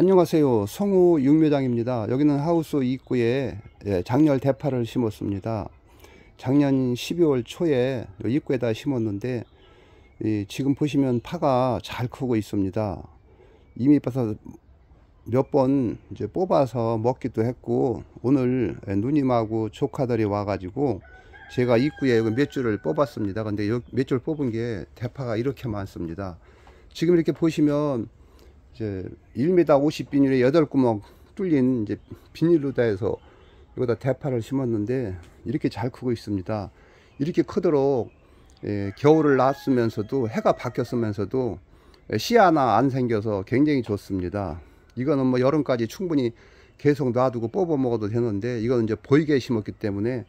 안녕하세요. 성우 육묘장입니다. 여기는 하우스 입구에 작년 예, 대파를 심었습니다. 작년 12월 초에 입구에다 심었는데 지금 보시면 파가 잘 크고 있습니다. 이미 봐서 몇번 이제 뽑아서 먹기도 했고 오늘 예, 누님하고 조카들이 와가지고 제가 입구에 몇 줄을 뽑았습니다. 근데 몇 줄 뽑은 게 대파가 이렇게 많습니다. 지금 이렇게 보시면 이제 1m 50 비닐에 8구멍 뚫린 이제 비닐로다 해서 여기다 대파를 심었는데 이렇게 잘 크고 있습니다. 이렇게 크도록 예, 겨울을 났으면서도 해가 바뀌었으면서도 예, 씨 하나 안 생겨서 굉장히 좋습니다. 이거는 뭐 여름까지 충분히 계속 놔두고 뽑아 먹어도 되는데 이거는 이제 보이게 심었기 때문에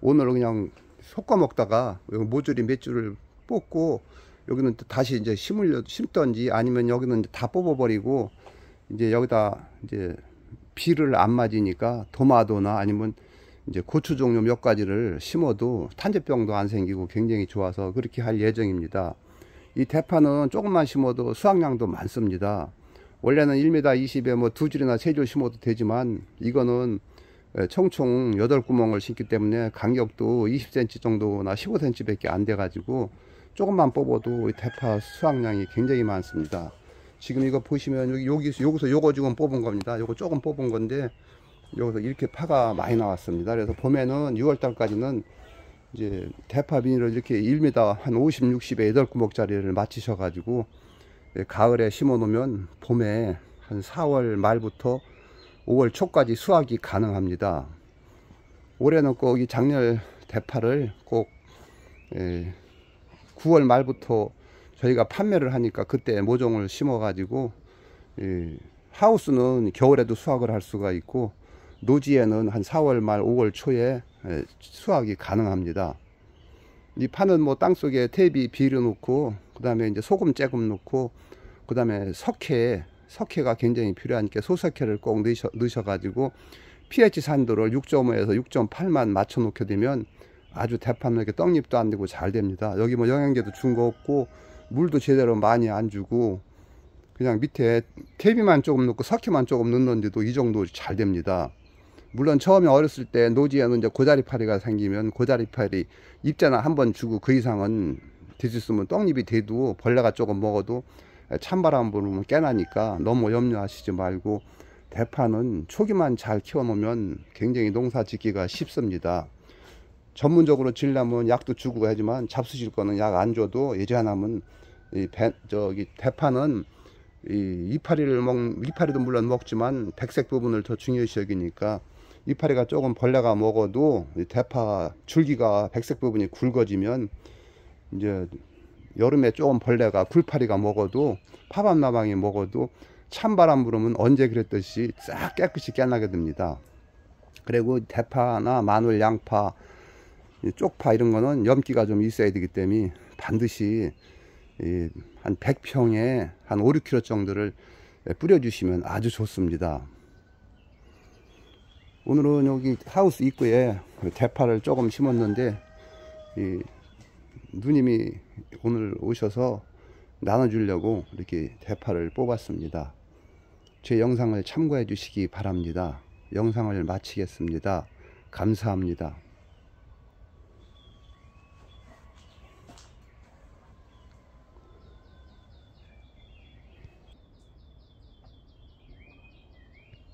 오늘 은 그냥 솎아 먹다가 모조리 몇 줄을 뽑고 여기는 다시 이제 심을 심던지 아니면 여기는 다 뽑아버리고 이제 여기다 이제 비를 안 맞으니까 도마도나 아니면 이제 고추 종류 몇 가지를 심어도 탄저병도 안 생기고 굉장히 좋아서 그렇게 할 예정입니다. 이 대파는 조금만 심어도 수확량도 많습니다. 원래는 1m 20에 뭐 두 줄이나 세 줄 심어도 되지만 이거는 청총 8구멍을 심기 때문에 간격도 20cm 정도나 15cm 밖에 안돼 가지고 조금만 뽑아도 대파 수확량이 굉장히 많습니다. 지금 이거 보시면 여기 여기서 여기서 요거 지금 뽑은 겁니다. 요거 조금 뽑은 건데 여기서 이렇게 파가 많이 나왔습니다. 그래서 봄에는 6월 달까지는 이제 대파 비닐을 이렇게 1m 한 50, 60에 8구목짜리를 맞추셔 가지고 예, 가을에 심어 놓으면 봄에 한 4월 말부터 5월 초까지 수확이 가능합니다. 올해는 꼭 이 작년 대파를 꼭 예, 9월 말부터 저희가 판매를 하니까 그때 모종을 심어 가지고 하우스는 겨울에도 수확을 할 수가 있고 노지에는 한 4월 말 5월 초에 예, 수확이 가능합니다 이 파는 뭐 땅속에 테이비 비료 놓고 그 다음에 이제 소금 쬐금 놓고 그 다음에 석회 석회가 굉장히 필요하니까 소석회를 꼭 넣으셔, 넣으셔가지고 pH 산도를 6.5에서 6.8만 맞춰 놓게 되면 아주 대파는 이렇게 떡잎도 안 되고 잘 됩니다. 여기 뭐 영양제도 준 거 없고 물도 제대로 많이 안 주고 그냥 밑에 퇴비만 조금 넣고 석회만 조금 넣는데도 이 정도 잘 됩니다. 물론 처음에 어렸을 때 노지에는 이제 고자리파리가 생기면 고자리파리 입자나 한번 주고 그 이상은 뒤집으면 떡잎이 돼도 벌레가 조금 먹어도 찬바람 불면 깨나니까 너무 염려하시지 말고 대파는 초기만 잘 키워놓으면 굉장히 농사 짓기가 쉽습니다. 전문적으로 질려면 약도 주고 하지만 잡수실 거는 약 안 줘도 예제하나면 이 배, 저기 대파는 이 이파리를 먹 이파리도 물론 먹지만 백색 부분을 더 중요시 여기니까 이파리가 조금 벌레가 먹어도 이 대파 줄기가 백색 부분이 굵어지면 이제 여름에 조금 벌레가 굴파리가 먹어도 파밤나방이 먹어도 찬바람 부르면 언제 그랬듯이 싹 깨끗이 깨나게 됩니다. 그리고 대파나 마늘, 양파, 쪽파 이런 거는 염기가 좀 있어야 되기 때문에 반드시 한 100평에 한 5, 6kg 정도를 뿌려주시면 아주 좋습니다. 오늘은 여기 하우스 입구에 그 대파를 조금 심었는데 이 누님이 오늘 오셔서 나눠주려고 이렇게 대파를 뽑았습니다. 제 영상을 참고해 주시기 바랍니다. 영상을 마치겠습니다. 감사합니다.